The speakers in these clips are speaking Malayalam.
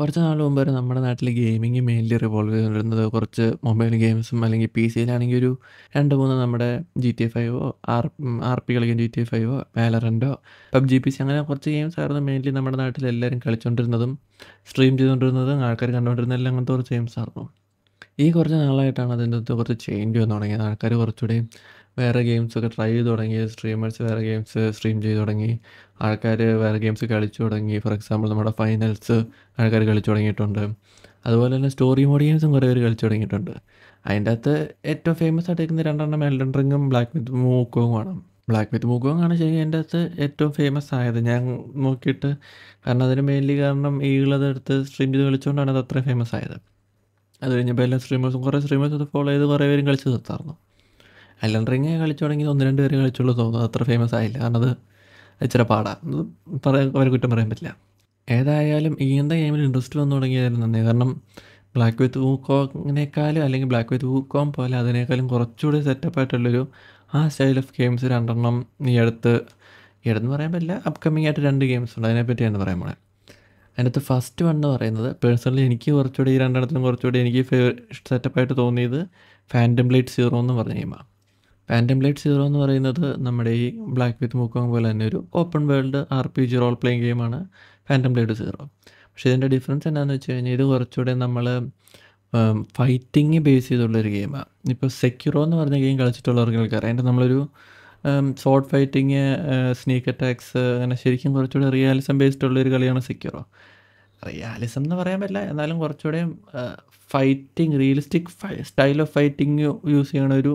കുറച്ച് നാൾ മുമ്പ് വരെ നമ്മുടെ നാട്ടിൽ ഗെയിമിംഗ് മെയിൻലി റിവോൾവ് ചെയ്തുകൊണ്ടിരുന്നത് കുറച്ച് മൊബൈൽ ഗെയിംസും അല്ലെങ്കിൽ പി സിയിലാണെങ്കിൽ ഒരു രണ്ട് മൂന്ന് നമ്മുടെ ജി ടി എ ഫൈവോ ആർ ആർ പി കളിക്കുന്ന ജി ടി എ ഫൈവോ വാലറൻറ്റോ പബ്ജി പി സി അങ്ങനെ കുറച്ച് ഗെയിംസ് ആയിരുന്നു മെയിൻലി നമ്മുടെ നാട്ടിൽ എല്ലാവരും കളിച്ചുകൊണ്ടിരുന്നതും സ്ട്രീം ചെയ്തുകൊണ്ടിരുന്നതും ആൾക്കാർ കണ്ടുകൊണ്ടിരുന്ന എല്ലാം അങ്ങനത്തെ കുറച്ച് ഗെയിംസ് ആയിരുന്നു ഈ കുറച്ച് നാളായിട്ടാണ് അതിൻ്റെ അടുത്ത് കുറച്ച് ചേഞ്ച് വന്നു തുടങ്ങിയത് ആൾക്കാർ കുറച്ചുകൂടി വേറെ ഗെയിംസൊക്കെ ട്രൈ ചെയ്ത് തുടങ്ങി സ്ട്രീമേഴ്സ് വേറെ ഗെയിംസ് സ്ട്രീം ചെയ്ത് തുടങ്ങി ആൾക്കാർ വേറെ ഗെയിംസ് കളിച്ചു തുടങ്ങി ഫോർ എക്സാമ്പിൾ നമ്മുടെ ഫൈനൽസ് ആൾക്കാർ കളിച്ചു തുടങ്ങിയിട്ടുണ്ട് അതുപോലെ തന്നെ സ്റ്റോറി മോഡ് ഗെയിംസും കുറേ പേര് കളിച്ചു തുടങ്ങിയിട്ടുണ്ട് അതിൻ്റെ അകത്ത് ഏറ്റവും ഫേമസ് ആയിട്ടിരിക്കുന്ന രണ്ടെണ്ണം എൽഡൻ റിങ്ങും ബ്ലാക്ക് വിത്ത് മൂക്കവും ആണ് ബ്ലാക്ക് വിത്ത് മൂക്കവും ആണ് ശരിക്കും എൻ്റെ അകത്ത് ഏറ്റവും ഫേമസ് ആയത് ഞാൻ നോക്കിയിട്ട് കാരണം അതിന് മെയിൻലി കാരണം ഈ ഉള്ളതെടുത്ത് സ്ട്രീം ചെയ്ത് കളിച്ചുകൊണ്ടാണ് അത് അത്രയും ഫേമസ് ആയത് അത് കഴിഞ്ഞപ്പോൾ എല്ലാ സ്ട്രീമേഴ്സും കുറേ സ്ട്രീമേഴ്സ് അത് ഫോളോ ചെയ്ത് കുറേ പേരും കളിച്ച് തീർത്തായിരുന്നു അലൻ റിങ് കളിച്ചു തുടങ്ങി ഒന്ന് രണ്ട് പേര് കളിച്ചുള്ളൂ തോന്നുന്നു അത്ര ഫേമസ് ആയില്ല കാരണം അത് ഇച്ചിരി പാടാണ് പറയാൻ അവരെ കുറ്റം പറയാൻ പറ്റില്ല ഏതായാലും ഇങ്ങനത്തെ ഗെയിമിൽ ഇൻട്രസ്റ്റ് വന്നു തുടങ്ങിയതായിരുന്നു നന്ദി കാരണം ബ്ലാക്ക് വിത്ത് ഊക്കോങ്ങിനേക്കാളും അല്ലെങ്കിൽ ബ്ലാക്ക് വിത്ത് ഊക്കോം പോലെ അതിനേക്കാളും കുറച്ചുകൂടി സെറ്റപ്പായിട്ടുള്ളൊരു ആ സ്റ്റൈൽ ഓഫ് ഗെയിംസ് രണ്ടെണ്ണം ഈ അടുത്ത് ഈ അടുത്ത് പറയാൻ പറ്റില്ല അപ്കമ്മിങ് ആയിട്ട് രണ്ട് ഗെയിംസ് ഉണ്ട് എന്ന് പറയാൻ പോണേ അതിനകത്ത് ഫസ്റ്റ് വൺ എന്ന് പറയുന്നത് പേഴ്സണലി എനിക്ക് കുറച്ചുകൂടി ഈ രണ്ടെണ്ണത്തിലും കുറച്ചുകൂടി എനിക്ക് ഫേവ സെറ്റപ്പായിട്ട് തോന്നിയത് ഫാൻറ്റംപ്ലേറ്റ് ബ്ലേഡ് സീറോ എന്ന് പറഞ്ഞ ഗെയിമാണ് ഫാൻറ്റം ബ്ലേഡ് സീറോ എന്ന് പറയുന്നത് നമ്മുടെ ഈ ബ്ലാക്ക് വിത്ത് മൂക്കോങ് പോലെ തന്നെ ഒരു open world R P G role playing ഗെയിമാണ് ഫാൻറ്റം ബ്ലേഡ് സീറോ പക്ഷേ ഇതിൻ്റെ ഡിഫറൻസ് എന്താണെന്ന് വെച്ച് കഴിഞ്ഞാൽ ഇത് കുറച്ചുകൂടെ നമ്മൾ ഫൈറ്റിങ് ബേസ് ചെയ്തുള്ളൊരു ഗെയിമാണ് ഇപ്പോൾ സെക്യൂറോ എന്ന് പറഞ്ഞ ഗെയിം കളിച്ചിട്ടുള്ളവർക്ക് ആൾക്കാർ അതിൻ്റെ നമ്മളൊരു ഷോർട്ട് ഫൈറ്റിങ് സ്നീക്ക് അറ്റാക്സ് അങ്ങനെ ശരിക്കും കുറച്ചുകൂടെ റിയാലിസം ബേസ്ഡ് ഉള്ളൊരു കളിയാണ് സെക്യൂറോ റിയാലിസം എന്ന് പറയാൻ പറ്റില്ല എന്നാലും കുറച്ചുകൂടെ fighting realistic style of fighting use ചെയ്യണ ഒരു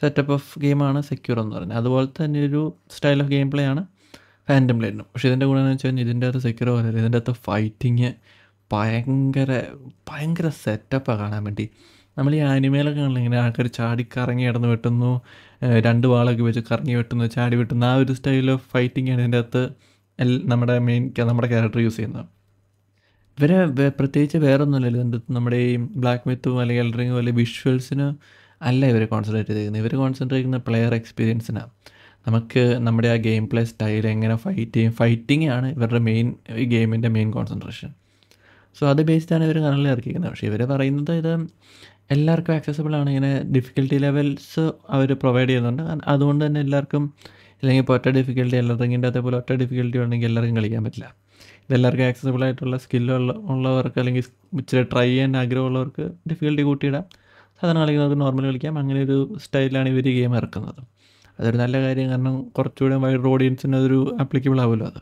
സെറ്റപ്പ് ഓഫ് ഗെയിമാണ് സെക്യൂർ എന്ന് പറയുന്നത് അതുപോലെ തന്നെ ഒരു സ്റ്റൈൽ ഓഫ് ഗെയിം പ്ലേ ആണ് ഫാൻറ്റം ബ്ലേഡിനും പക്ഷേ ഇതിൻ്റെ കൂടെ എന്ന് വെച്ചാൽ ഇതിൻ്റെ അകത്ത് സെക്യൂർ പോലെ ഇതിൻ്റെ അകത്ത് ഫൈറ്റിങ് ഭയങ്കര ഭയങ്കര സെറ്റപ്പാണ് കാണാൻ വേണ്ടി നമ്മൾ ഈ ആനിമയിലൊക്കെ കാണില്ല ഇങ്ങനെ ആൾക്കാർ ചാടി കറങ്ങി ഇടന്ന് വെട്ടുന്നു രണ്ട് വാളൊക്കെ വെച്ച് കറങ്ങി വെട്ടുന്നു ചാടി വെട്ടുന്നു ആ ഒരു സ്റ്റൈൽ ഓഫ് ഫൈറ്റിംഗ് ആണ് ഇതിൻ്റെ അകത്ത് നമ്മുടെ മെയിൻ നമ്മുടെ ക്യാരക്ടർ യൂസ് ചെയ്യുന്നത് ഇവരെ പ്രത്യേകിച്ച് വേറൊന്നുമില്ല ഇതിൻ്റെ നമ്മുടെ ഈ ബ്ലാക്ക് മെത്തും അല്ലെങ്കിൽ എൽഡറിങ്ങും അല്ലെങ്കിൽ വിഷ്വൽസിന് അല്ല ഇവർ കോൺസെൻട്രേറ്റ് ചെയ്തിരിക്കുന്നത് ഇവർ കോൺസെൻട്രേറ്റ് ചെയ്യുന്ന പ്ലെയർ എക്സ്പീരിയൻസിനാണ് നമുക്ക് നമ്മുടെ ആ ഗെയിം പ്ലേ സ്റ്റൈൽ എങ്ങനെ ഫൈറ്റ് ചെയ്യും ഫൈറ്റിംഗ് ആണ് ഇവരുടെ മെയിൻ ഈ ഗെയിമിൻ്റെ മെയിൻ കോൺസെൻട്രേഷൻ സോ അത് ബേസ്ഡാണ് ഇവർ കണലിൽ ഇറക്കിയിരിക്കുന്നത് പക്ഷേ ഇവർ പറയുന്നത് ഇത് എല്ലാവർക്കും ആക്സസബിൾ ആണ് ഇങ്ങനെ ഡിഫിക്കൽട്ടി ലെവൽസ് അവർ പ്രൊവൈഡ് ചെയ്യുന്നുണ്ട് അതുകൊണ്ട് തന്നെ എല്ലാവർക്കും അല്ലെങ്കിൽ ഇപ്പോൾ ഒറ്റ ഡിഫിക്കൽട്ടി എല്ലാവർക്കും അതേപോലെ ഒറ്റ ഡിഫിക്കൽട്ടി ഉണ്ടെങ്കിൽ എല്ലാവർക്കും കളിക്കാൻ പറ്റില്ല ഇതെല്ലാവർക്കും ആക്സസിബിൾ ആയിട്ടുള്ള സ്കില്ലുള്ള ഉള്ളവർക്ക് അല്ലെങ്കിൽ ഇച്ചിരി ട്രൈ ചെയ്യാൻ ആഗ്രഹമുള്ളവർക്ക് ഡിഫിക്കൽട്ടി കൂട്ടിയിടാം സാധാരണ കളിക്കുന്നവർക്ക് നോർമൽ കളിക്കാം അങ്ങനെ ഒരു സ്റ്റൈലാണ് ഇവർ ഗെയിം ഇറക്കുന്നത് അതൊരു നല്ല കാര്യം കാരണം കുറച്ചുകൂടെ വൈഡ് ഓഡിയൻസിന് അതൊരു ആപ്ലിക്കബിൾ ആവുമല്ലോ അത്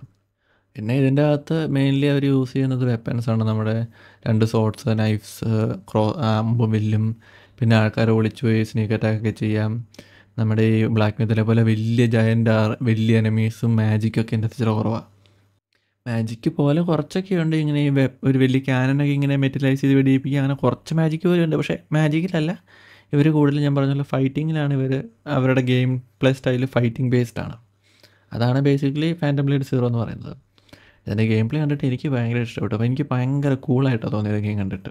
പിന്നെ ഇതിൻ്റെ അകത്ത് മെയിൻലി അവർ യൂസ് ചെയ്യുന്നത് വെപ്പൻസാണ് നമ്മുടെ രണ്ട് സോട്ട്സ് നൈഫ്സ് ക്രോ അമ്പും വില്ലും പിന്നെ ആൾക്കാരെ ഒളിച്ചു പോയി സ്നീക്ക് അറ്റാക്കൊക്കെ ചെയ്യാം നമ്മുടെ ഈ ബ്ലാക്ക് മെത്തലെ പോലെ വലിയ ജയൻ്റ് വലിയ എനമീസും മാജിക്കൊക്കെ എൻ്റെ ഇച്ചിരി കുറവാണ് മാജിക്ക് പോലെ കുറച്ചൊക്കെ ഉണ്ട് ഇങ്ങനെ ഈ ഒരു വലിയ ക്യാനനൊക്കെ ഇങ്ങനെ മെറ്റലൈസ് ചെയ്ത് വെടിയിപ്പിക്കുക അങ്ങനെ കുറച്ച് മാജിക്ക് പോലെ ഉണ്ട് പക്ഷേ മാജിക്കിലല്ല ഇവർ കൂടുതലും ഞാൻ പറഞ്ഞ പോലെ ഫൈറ്റിങ്ങിലാണ് ഇവർ അവരുടെ game play style fighting based ആണ് അതാണ് ബേസിക്കലി ഫാൻറ്റം ബ്ലേഡ് സീറോ എന്ന് പറയുന്നത് ഇതിൻ്റെ ഗെയിം പ്ലേ കണ്ടിട്ട് എനിക്ക് ഭയങ്കര ഇഷ്ടപ്പെട്ടു അപ്പോൾ എനിക്ക് ഭയങ്കര കൂളായിട്ടാണ് തോന്നിയത് ഗെയിം കണ്ടിട്ട്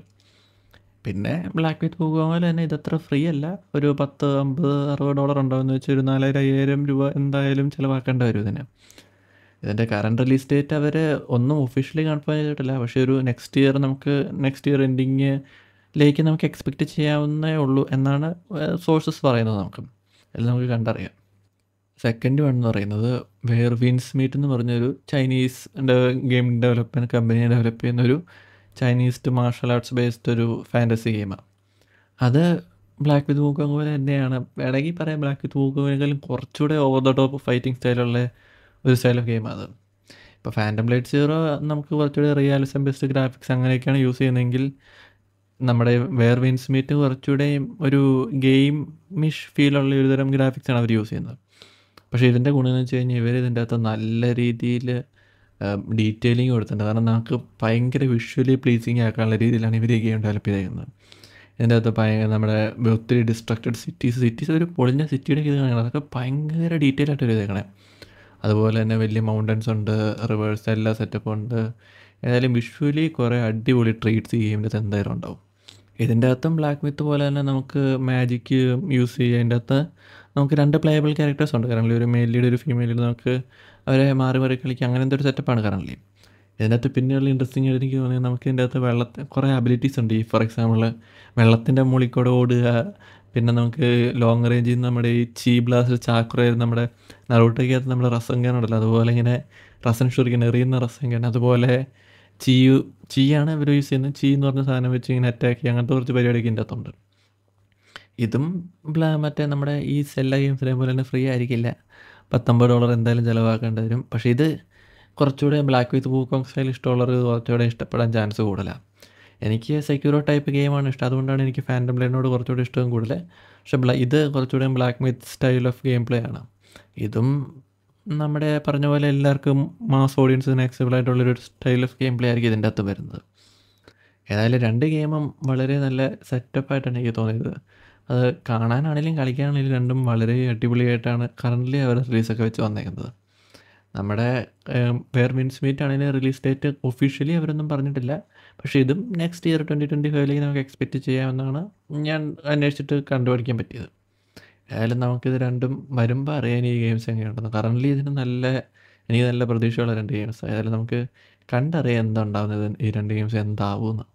പിന്നെ ബ്ലാക്ക് വിത്ത് പോകുമ്പോൾ പോലെ തന്നെ ഇതത്ര ഫ്രീ അല്ല ഒരു പത്ത് അമ്പത് അറുപത് ഡോളർ ഉണ്ടാവുമെന്ന് വെച്ചാൽ ഒരു നാലായിരം അയ്യായിരം രൂപ എന്തായാലും ചിലവാക്കേണ്ടി വരും ഇതിന് ഇതിൻ്റെ കറണ്ട് റിലീസ് ഡേറ്റ് അവർ ഒന്നും ഒഫീഷ്യലി കൺഫേം ചെയ്തിട്ടില്ല പക്ഷേ ഒരു നെക്സ്റ്റ് ഇയർ നമുക്ക് നെക്സ്റ്റ് ഇയർ എൻഡിങ്ങിലേക്ക് നമുക്ക് എക്സ്പെക്റ്റ് ചെയ്യാവുന്നേ ഉള്ളൂ എന്നാണ് സോഴ്സസ് പറയുന്നത് നമുക്ക് എല്ലാം നമുക്ക് കണ്ടറിയാം സെക്കൻഡ് വൺ എന്ന് പറയുന്നത് വെയർ വിൻസ് മീറ്റ് എന്ന് പറഞ്ഞൊരു Chinese game development company develop ചെയ്യുന്ന ഒരു ചൈനീസ് മാർഷൽ ആർട്സ് ബേസ്ഡ് ഒരു ഫാൻറ്റസി ഗെയിമാണ് അത് ബ്ലാക്ക് വിത്ത് മൂക്കോങ് പോലെ തന്നെയാണ് വേണമെങ്കിൽ പറയാം ബ്ലാക്ക് വിത്ത് മൂക്കോങ്ങിനേക്കാളും കുറച്ചുകൂടെ ഓവർ ദ ടോപ്പ് ഫൈറ്റിംഗ് സ്റ്റൈലുള്ള ഒരു സ്റ്റൈൽ ഓഫ് അത് ഇപ്പോൾ ഫാൻറ്റം ലൈറ്റ് സീറോ നമുക്ക് കുറച്ചുകൂടി റിയാലിസം ബെസ്റ്റ് ഗ്രാഫിക്സ് അങ്ങനെയൊക്കെയാണ് യൂസ് ചെയ്യുന്നതെങ്കിൽ നമ്മുടെ വേർ വിൻസ് മീറ്റ് കുറച്ചുകൂടെ ഒരു ഗെയിം മിഷ് ഫീലുള്ള ഒരുതരം ഗ്രാഫിക്സാണ് അവർ യൂസ് ചെയ്യുന്നത് പക്ഷേ ഇതിൻ്റെ ഗുണം എന്ന് വെച്ച് കഴിഞ്ഞാൽ ഇവർ ഇതിൻ്റെ അകത്ത് നല്ല രീതിയിൽ ഡീറ്റെയിലിംഗ് കൊടുത്തിട്ടുണ്ട് കാരണം നമുക്ക് ഭയങ്കര വിഷ്വലി പ്ലീസിങ് ആക്കാനുള്ള രീതിയിലാണ് ഇവർ ഈ ഗെയിം ഡെവലപ്പ് ചെയ്തേക്കുന്നത് ഇതിൻ്റെ അകത്ത് ഭയങ്കര നമ്മുടെ ഒത്തിരി ഡിസ്ട്രക്റ്റഡ് സിറ്റീസ് സിറ്റീസ് ഒരു പൊളിഞ്ഞ സിറ്റിയുടെ ഇത് കാണുന്നത് അതൊക്കെ ഭയങ്കര ഡീറ്റെയിൽ ആയിട്ട് ഒരു ഇതേക്കണേ അതുപോലെ തന്നെ വലിയ മൗണ്ടൻസ് ഉണ്ട് റിവേഴ്സ് എല്ലാ സെറ്റപ്പും ഉണ്ട് ഏതായാലും വിഷ്വലി കുറേ അടിപൊളി ട്രീറ്റ്സ് ഈ ഗെയിമിൻ്റെ എന്തായാലും ഉണ്ടാവും ഇതിൻ്റെ അകത്തും ബ്ലാക്ക് വിത്ത് പോലെ തന്നെ നമുക്ക് മാജിക്ക് യൂസ് ചെയ്യുക അതിൻ്റെ അകത്ത് നമുക്ക് രണ്ട് പ്ലേയബിൾ ക്യാരക്ടേഴ്സ് ഉണ്ട് കാരണം ഒരു മെയിൽ ലീഡ് ഒരു ഫീമെയിൽ നമുക്ക് അവരെ മാറി മാറി കളിക്കുക അങ്ങനെ എന്തൊരു സെറ്റപ്പാണ് കറൻലി ഇതിനകത്ത് പിന്നെയുള്ള ഇൻട്രസ്റ്റിംഗ് ആയിട്ട് എനിക്ക് തോന്നിയത് നമുക്ക് ഇതിൻ്റെ അകത്ത് വെള്ളത്തെ കുറേ അബിലിറ്റീസ് ഉണ്ട് ഈ ഫോർ എക്സാമ്പിൾ വെള്ളത്തിൻ്റെ മുകളിൽ കൂടെ ഓടുക പിന്നെ നമുക്ക് ലോങ് റേഞ്ചിൽ നിന്ന് നമ്മുടെ ഈ ചീ ബ്ലാസ്റ്റ് ചാക്രയിൽ നമ്മുടെ നറൂട്ടയ്ക്കകത്ത് നമ്മുടെ റസങ്കൻ ഉണ്ടല്ലോ അതുപോലെ ഇങ്ങനെ റസൻ ഷുറിക്കൻ എറിയുന്ന റസങ്കൻ അതുപോലെ ചീയു ചീയാണ് ഇവർ യൂസ് ചെയ്യുന്നത് ചീ എന്ന് പറഞ്ഞ സാധനം വെച്ച് ഇങ്ങനെ അറ്റാക്ക് ചെയ്യുക അങ്ങനത്തെ കുറച്ച് പരിപാടിയൊക്കെ ഇതിൻ്റെ അകത്തുണ്ട് ഇതും ബ്ലാ മറ്റേ നമ്മുടെ ഈ സെല്ല ഗെയിംസിനെ പോലെ തന്നെ ഫ്രീ ആയിരിക്കില്ല പത്തൊമ്പത് ഡോളർ എന്തായാലും ചിലവാക്കേണ്ടി വരും പക്ഷേ ഇത് കുറച്ചുകൂടെ ബ്ലാക്ക് വിത്ത് പൂക്കോങ് സ്റ്റൈൽ ഇഷ്ടമുള്ളവർ കുറച്ചുകൂടെ ഇഷ്ടപ്പെടാൻ ചാൻസ് കൂടുതലാണ് എനിക്ക് സെക്യൂറോ ടൈപ്പ് ഗെയിമാണ് ഇഷ്ടം അതുകൊണ്ടാണ് എനിക്ക് ഫാൻഡം ബ്ലേഡിനോട് കുറച്ചുകൂടി ഇഷ്ടം കൂടുതൽ പക്ഷേ ഇത് കുറച്ചുകൂടി Black Myth style of game play ആണ് ഇതും നമ്മുടെ പറഞ്ഞ പോലെ എല്ലാവർക്കും മാസ് ഓഡിയൻസിന് ആക്സബിൾ ആയിട്ടുള്ളൊരു സ്റ്റൈൽ ഓഫ് ഗെയിം പ്ലേ ആയിരിക്കും ഇതിൻ്റെ അകത്ത് വരുന്നത് ഏതായാലും രണ്ട് ഗെയിമും വളരെ നല്ല സെറ്റപ്പായിട്ടാണ് എനിക്ക് തോന്നിയത് അത് കാണാനാണെങ്കിലും കളിക്കാനാണെങ്കിലും രണ്ടും വളരെ അടിപൊളിയായിട്ടാണ് കറൻ്റ്ലി അവർ റിലീസൊക്കെ വെച്ച് വന്നേക്കുന്നത് നമ്മുടെ വേർ മീൻസ് മീറ്റ് ആണെങ്കിലും റിലീസ് ഡേറ്റ് ഒഫീഷ്യലി അവരൊന്നും പറഞ്ഞിട്ടില്ല പക്ഷേ ഇതും നെക്സ്റ്റ് ഇയർ ട്വൻറ്റി ട്വൻറ്റി ഫൈവിലേക്ക് നമുക്ക് എക്സ്പെക്റ്റ് ചെയ്യാമെന്നാണ് ഞാൻ അന്വേഷിച്ചിട്ട് കണ്ടുപിടിക്കാൻ പറ്റിയത് ഏതായാലും നമുക്കിത് രണ്ടും വരുമ്പോൾ അറിയാൻ ഈ ഗെയിംസ് എങ്ങനെയുണ്ടെന്ന് കറൻ്റ്ലി ഇതിന് നല്ല എനിക്ക് നല്ല പ്രതീക്ഷയുള്ള രണ്ട് ഗെയിംസ് ഏതായാലും നമുക്ക് കണ്ടറിയാം എന്താ ഉണ്ടാകുന്നത് ഈ രണ്ട് ഗെയിംസ് എന്താവുമെന്ന്